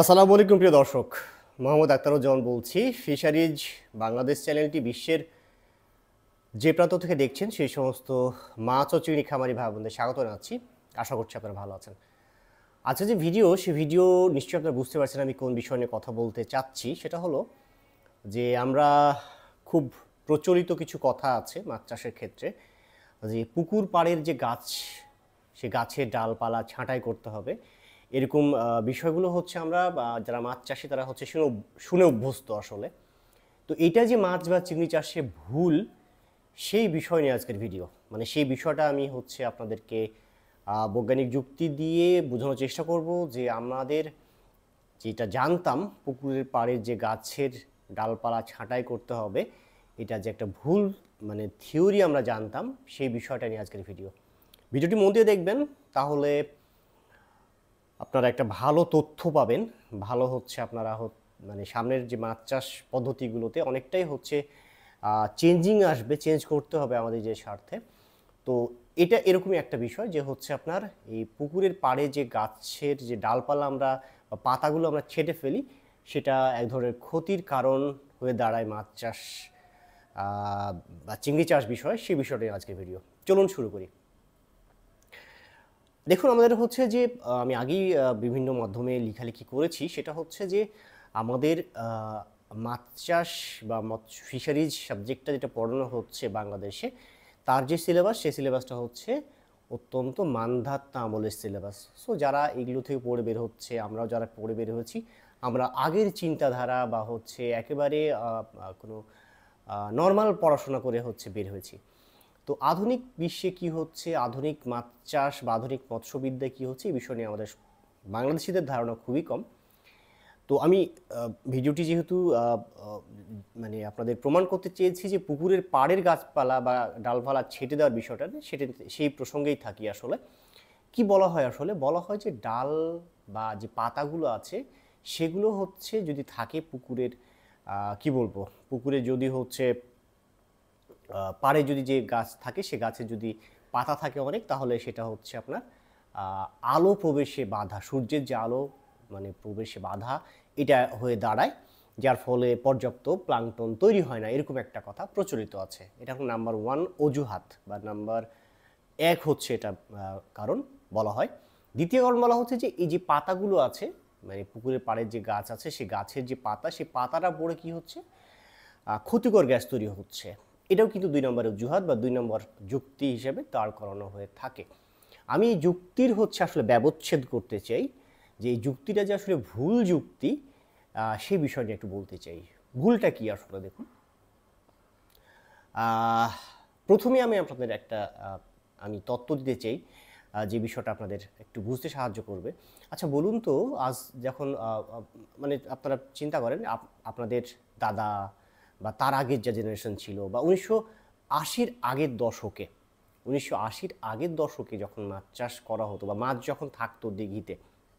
আসসালামু আলাইকুম প্রিয় দর্শক মোহাম্মদ আক্তারুজ্জামান বলছি ফিশারিজ বাংলাদেশ চ্যানেলটি বিশ্বের যে প্রান্ত থেকে দেখছেন সেই সমস্ত মাছ ও চিংড়ি খামারি ভাই বোনদের স্বাগত জানাচ্ছি আশা করছি আপনারা ভালো আছেন আচ্ছা যে ভিডিও সেই ভিডিও নিশ্চয়ই আপনারা বুঝতে পারছেন আমি কোন বিষয় নিয়ে কথা বলতে চাচ্ছি সেটা হলো যে আমরা খুব প্রচলিত কিছু কথা আছে মাছ চাষের ক্ষেত্রে যে পুকুর পাড়ের যে গাছ সে গাছের ডালপালা ছাঁটাই করতে হবে এরকম বিষয়গুলো হচ্ছে আমরা যারা মাছ চাষি তারা হচ্ছে শুনে শুনে অভ্যস্ত আসলে তো এটা যে মাছ বা চিংড়ি চাষে ভুল সেই বিষয় নিয়ে আজকের ভিডিও মানে সেই বিষয়টা আমি হচ্ছে আপনাদেরকে বৈজ্ঞানিক যুক্তি দিয়ে বোঝানোর চেষ্টা করব যে আমাদের যেটা জানতাম পুকুরের পাড়ে যে গাছের ডালপালা ছাঁটাই করতে হবে এটা যে একটা ভুল মানে থিওরি আমরা জানতাম সেই বিষয়টা নিয়ে আজকের ভিডিও ভিডিওটি মন দিয়ে দেখবেন তাহলে আপনারা একটা ভালো তথ্য পাবেন ভালো হচ্ছে আপনারা মানে সামনের যে মাছ চাষ পদ্ধতিগুলোতে অনেকটাই হচ্ছে চেঞ্জিং আসবে চেঞ্জ করতে হবে আমাদের যে স্বার্থে তো এটা এরকমই একটা বিষয় যে হচ্ছে আপনার এই পুকুরের পাড়ে যে গাছের যে ডালপালা আমরা পাতাগুলো আমরা ছেটে ফেলি সেটা এক ধরনের ক্ষতির কারণ হয়ে দাঁড়ায় মাছ চাষ বা চিংড়ি চাষ বিষয় সে বিষয়টাই আজকে ভিডিও চলুন শুরু করি দেখুন আমাদের হচ্ছে যে আমি আগেই বিভিন্ন মাধ্যমে লেখালেখি করেছি সেটা হচ্ছে যে আমাদের মাছ চাষ বা মৎস্য ফিশারিজ সাবজেক্টটা যেটা পড়ানো হচ্ছে বাংলাদেশে তার যে সিলেবাস সেই সিলেবাসটা হচ্ছে অত্যন্ত মানধাত্তা আমলের সিলেবাস সো যারা এগুলো থেকে পড়ে বের হচ্ছে আমরাও যারা পড়ে বের হয়েছি আমরা আগের চিন্তাধারা বা হচ্ছে একেবারে কোনো নর্মাল পড়াশোনা করে হচ্ছে বের হয়েছি তো আধুনিক বিশ্বে কি হচ্ছে আধুনিক মাছ চাষ বা আধুনিক মৎস্যবিদ্যা কী হচ্ছে এই বিষয় নিয়ে আমাদের বাংলাদেশিদের ধারণা খুবই কম তো আমি ভিডিওটি যেহেতু মানে আপনাদের প্রমাণ করতে চেয়েছি যে পুকুরের পাড়ের গাছপালা বা ডালপালা ছেটে দেওয়ার বিষয়টা সেটা সেই প্রসঙ্গেই থাকি আসলে কি বলা হয় আসলে বলা হয় যে ডাল বা যে পাতাগুলো আছে সেগুলো হচ্ছে যদি থাকে পুকুরের কি বলবো পুকুরে যদি হচ্ছে পাড়ে যদি যে গাছ থাকে সে গাছে যদি পাতা থাকে অনেক তাহলে সেটা হচ্ছে আপনার আলো প্রবেশে বাধা সূর্যের যে আলো মানে প্রবেশে বাধা এটা হয়ে দাঁড়ায় যার ফলে পর্যাপ্ত প্লাংটন তৈরি হয় না এরকম একটা কথা প্রচলিত আছে এটা হল নাম্বার ওয়ান অজুহাত বা নাম্বার এক হচ্ছে এটা কারণ বলা হয় দ্বিতীয় কারণ বলা হচ্ছে যে এই যে পাতাগুলো আছে মানে পুকুরের পাড়ের যে গাছ আছে সে গাছের যে পাতা সে পাতাটা পড়ে কি হচ্ছে ক্ষতিকর গ্যাস তৈরি হচ্ছে এটাও কিন্তু দুই নম্বর অজুহাত বা দুই নম্বর যুক্তি হিসেবে দাঁড় করানো হয়ে থাকে আমি এই যুক্তির হচ্ছে আসলে ব্যবচ্ছেদ করতে চাই যে এই যুক্তিটা যে আসলে ভুল যুক্তি সেই বিষয় নিয়ে একটু বলতে চাই ভুলটা কি আসলে দেখুন প্রথমে আমি আপনাদের একটা আমি তত্ত্ব দিতে চাই যে বিষয়টা আপনাদের একটু বুঝতে সাহায্য করবে আচ্ছা বলুন তো আজ যখন মানে আপনারা চিন্তা করেন আপনাদের দাদা বা তার আগের যা জেনারেশন ছিল বা উনিশশো আশির আগের দশকে উনিশশো আশির আগের দশকে যখন মাছ চাষ করা হতো বা মাছ যখন থাকতো দিঘিতে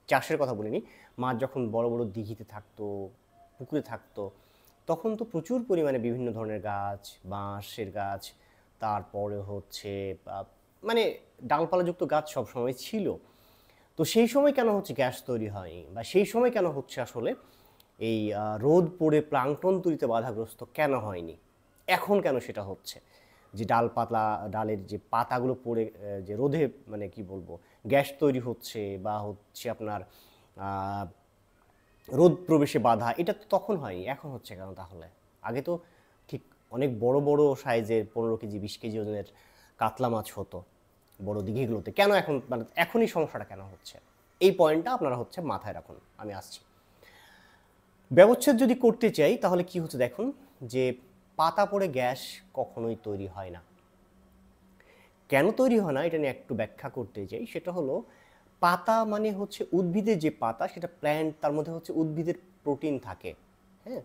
চাষের কথা বলিনি মাছ যখন বড় বড় দিঘিতে থাকতো পুকুরে থাকতো তখন তো প্রচুর পরিমাণে বিভিন্ন ধরনের গাছ বাঁশের গাছ তারপরে হচ্ছে মানে ডালপালাযুক্ত গাছ সব সময় ছিল তো সেই সময় কেন হচ্ছে গ্যাস তৈরি হয়নি বা সেই সময় কেন হচ্ছে আসলে এই রোদ পড়ে প্লাংটন তৈরিতে বাধাগ্রস্ত কেন হয়নি এখন কেন সেটা হচ্ছে যে ডাল পাতলা ডালের যে পাতাগুলো পড়ে যে রোদে মানে কি বলবো গ্যাস তৈরি হচ্ছে বা হচ্ছে আপনার রোদ প্রবেশে বাধা এটা তো তখন হয়নি এখন হচ্ছে কেন তাহলে আগে তো ঠিক অনেক বড় বড় সাইজের পনেরো কেজি বিশ কেজি ওজনের কাতলা মাছ হতো বড় দিঘিগুলোতে কেন এখন মানে এখনই সমস্যাটা কেন হচ্ছে এই পয়েন্টটা আপনারা হচ্ছে মাথায় রাখুন আমি আসছি ব্যবচ্ছেদ যদি করতে চাই তাহলে কি হচ্ছে দেখুন যে পাতা পড়ে গ্যাস কখনোই তৈরি হয় না কেন তৈরি হয় না এটা নিয়ে একটু ব্যাখ্যা করতে চাই সেটা হলো পাতা মানে হচ্ছে উদ্ভিদের যে পাতা সেটা প্ল্যান্ট তার মধ্যে হচ্ছে উদ্ভিদের প্রোটিন থাকে হ্যাঁ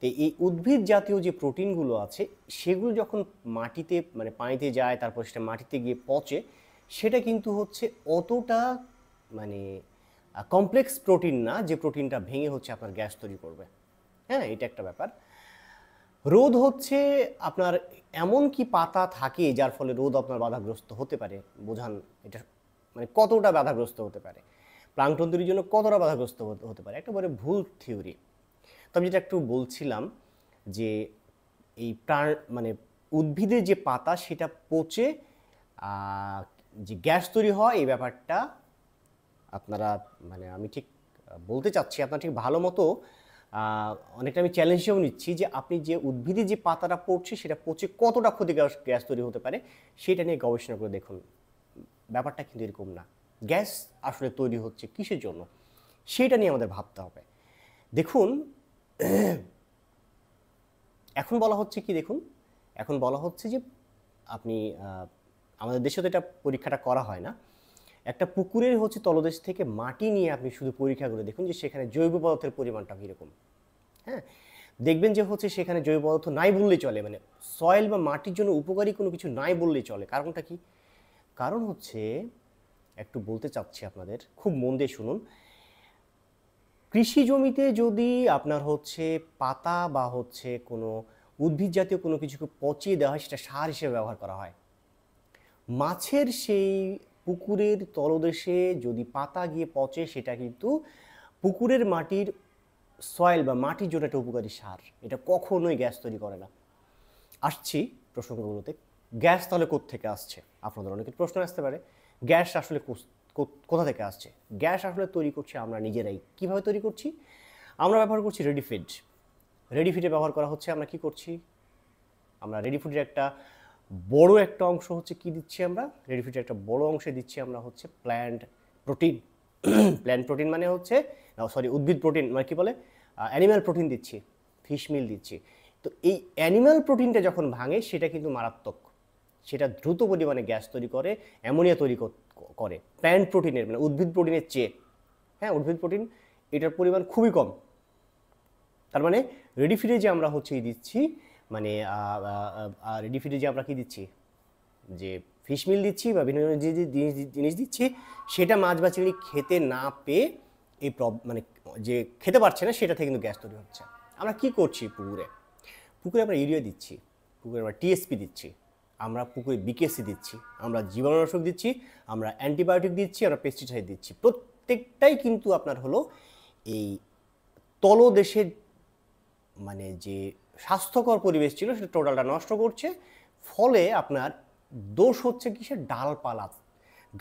তো এই উদ্ভিদ জাতীয় যে প্রোটিনগুলো আছে সেগুলো যখন মাটিতে মানে পানিতে যায় তারপর সেটা মাটিতে গিয়ে পচে সেটা কিন্তু হচ্ছে অতটা মানে কমপ্লেক্স প্রোটিন না যে প্রোটিনটা ভেঙে হচ্ছে আপনার গ্যাস তৈরি করবে হ্যাঁ এটা একটা ব্যাপার রোদ হচ্ছে আপনার এমন কি পাতা থাকে যার ফলে রোদ আপনার বাধাগ্রস্ত হতে পারে বোঝান এটা মানে কতটা বাধাগ্রস্ত হতে পারে প্লাংটন তৈরির জন্য কতটা বাধাগ্রস্ত হতে পারে একটা বলে ভুল থিওরি তবে যেটা একটু বলছিলাম যে এই প্রাণ মানে উদ্ভিদের যে পাতা সেটা পচে যে গ্যাস তৈরি হয় এই ব্যাপারটা আপনারা মানে আমি ঠিক বলতে চাচ্ছি আপনার ঠিক ভালো মতো অনেকটা আমি চ্যালেঞ্জ হিসেবে নিচ্ছি যে আপনি যে উদ্ভিদে যে পাতাটা পড়ছে সেটা পচে কতটা ক্ষতিকারক গ্যাস তৈরি হতে পারে সেটা নিয়ে গবেষণা করে দেখুন ব্যাপারটা কিন্তু এরকম না গ্যাস আসলে তৈরি হচ্ছে কিসের জন্য সেটা নিয়ে আমাদের ভাবতে হবে দেখুন এখন বলা হচ্ছে কি দেখুন এখন বলা হচ্ছে যে আপনি আমাদের দেশে তো এটা পরীক্ষাটা করা হয় না একটা পুকুরের হচ্ছে তলদেশ থেকে মাটি নিয়ে আপনি শুধু পরীক্ষা করে দেখুন যে সেখানে জৈব পদার্থের পরিমাণটা কীরকম হ্যাঁ দেখবেন যে হচ্ছে সেখানে জৈব পদার্থ নাই বললেই চলে মানে সয়েল বা মাটির জন্য উপকারী কোনো কিছু নাই বললেই চলে কারণটা কি কারণ হচ্ছে একটু বলতে চাচ্ছি আপনাদের খুব মন দিয়ে শুনুন কৃষি জমিতে যদি আপনার হচ্ছে পাতা বা হচ্ছে কোনো উদ্ভিদ জাতীয় কোনো কিছুকে পচিয়ে দেওয়া হয় সেটা সার হিসেবে ব্যবহার করা হয় মাছের সেই পুকুরের তলদেশে যদি পাতা গিয়ে পচে সেটা কিন্তু পুকুরের মাটির সয়েল বা মাটির জন্য একটা উপকারী সার এটা কখনোই গ্যাস তৈরি করে না আসছি প্রসঙ্গগুলোতে গ্যাস তাহলে থেকে আসছে আপনাদের অনেকের প্রশ্ন আসতে পারে গ্যাস আসলে কোথা থেকে আসছে গ্যাস আসলে তৈরি করছি আমরা নিজেরাই কীভাবে তৈরি করছি আমরা ব্যবহার করছি রেডিফিড রেডিফিডে ব্যবহার করা হচ্ছে আমরা কি করছি আমরা রেডিফুডের একটা বড় একটা অংশ হচ্ছে কি দিচ্ছি আমরা রেডি রেডিফিটের একটা বড় অংশে দিচ্ছি আমরা হচ্ছে প্ল্যান্ট প্রোটিন প্ল্যান্ট প্রোটিন মানে হচ্ছে সরি oh, উদ্ভিদ প্রোটিন মানে কী বলে অ্যানিম্যাল প্রোটিন দিচ্ছি ফিশ মিল দিচ্ছি তো এই অ্যানিম্যাল প্রোটিনটা যখন ভাঙে সেটা কিন্তু মারাত্মক সেটা দ্রুত পরিমাণে গ্যাস তৈরি করে অ্যামোনিয়া তৈরি করে প্ল্যান্ট প্রোটিনের মানে উদ্ভিদ প্রোটিনের চেয়ে হ্যাঁ উদ্ভিদ প্রোটিন এটার পরিমাণ খুবই কম তার মানে রেডিফিডে যে আমরা হচ্ছে দিচ্ছি মানে রেডি যে আমরা কী দিচ্ছি যে ফিশমিল দিচ্ছি বা বিভিন্ন যে জিনিস জিনিস দিচ্ছি সেটা মাছ বা চিংড়ি খেতে না পেয়ে এই প্রব মানে যে খেতে পারছে না সেটা থেকে কিন্তু গ্যাস তৈরি হচ্ছে আমরা কি করছি পুকুরে পুকুরে আমরা ইউরিয়া দিচ্ছি পুকুরে আমরা টিএসপি দিচ্ছি আমরা পুকুরে বিকেসি দিচ্ছি আমরা জীবাণুনাশক দিচ্ছি আমরা অ্যান্টিবায়োটিক দিচ্ছি আমরা পেস্টিসাইড দিচ্ছি প্রত্যেকটাই কিন্তু আপনার হলো এই তলদেশের মানে যে স্বাস্থ্যকর পরিবেশ ছিল সেটা টোটালটা নষ্ট করছে ফলে আপনার দোষ হচ্ছে সে ডালপালা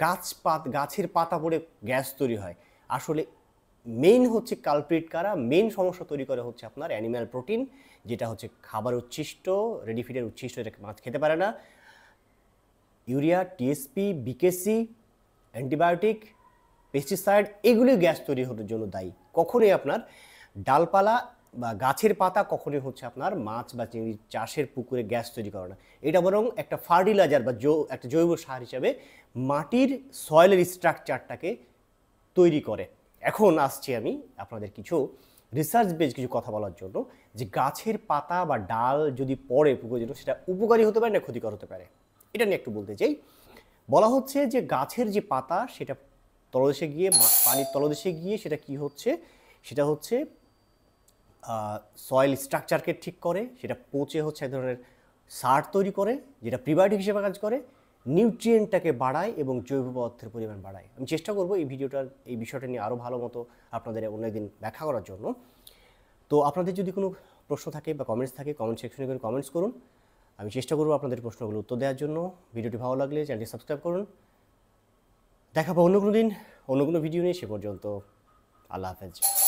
গাছ পাত গাছের পাতা পড়ে গ্যাস তৈরি হয় আসলে মেইন হচ্ছে কালপ্রিট কারা মেইন সমস্যা তৈরি করে হচ্ছে আপনার অ্যানিম্যাল প্রোটিন যেটা হচ্ছে খাবার উচ্ছিষ্ট রেডিফিডের উচ্ছিষ্ট এটা মাছ খেতে পারে না ইউরিয়া টিএসপি বিকেসি অ্যান্টিবায়োটিক পেস্টিসাইড এগুলি গ্যাস তৈরি হওয়ার জন্য দায়ী কখনোই আপনার ডালপালা বা গাছের পাতা কখনোই হচ্ছে আপনার মাছ বা চিংড়ি চাষের পুকুরে গ্যাস তৈরি করে না এটা বরং একটা ফার্টিলাইজার বা একটা জৈব সার হিসাবে মাটির সয়েলের স্ট্রাকচারটাকে তৈরি করে এখন আসছি আমি আপনাদের কিছু রিসার্চ বেজ কিছু কথা বলার জন্য যে গাছের পাতা বা ডাল যদি পড়ে পুকুরের জন্য সেটা উপকারী হতে পারে না ক্ষতিকর হতে পারে এটা নিয়ে একটু বলতে চাই বলা হচ্ছে যে গাছের যে পাতা সেটা তলদেশে গিয়ে পানির তলদেশে গিয়ে সেটা কি হচ্ছে সেটা হচ্ছে সয়েল স্ট্রাকচারকে ঠিক করে সেটা পচে হচ্ছে এক ধরনের সার তৈরি করে যেটা প্রিবায়োটিক হিসেবে কাজ করে নিউট্রিয়েন্টটাকে বাড়ায় এবং জৈব পদার্থের পরিমাণ বাড়ায় আমি চেষ্টা করব এই ভিডিওটার এই বিষয়টা নিয়ে আরও ভালো মতো আপনাদের দিন ব্যাখ্যা করার জন্য তো আপনাদের যদি কোনো প্রশ্ন থাকে বা কমেন্টস থাকে কমেন্ট সেকশনে করে কমেন্টস করুন আমি চেষ্টা করব আপনাদের প্রশ্নগুলো উত্তর দেওয়ার জন্য ভিডিওটি ভালো লাগলে চ্যানেলটি সাবস্ক্রাইব করুন দেখাবো অন্য কোনো দিন অন্য কোনো ভিডিও নিয়ে সে পর্যন্ত আল্লাহ হাফেজ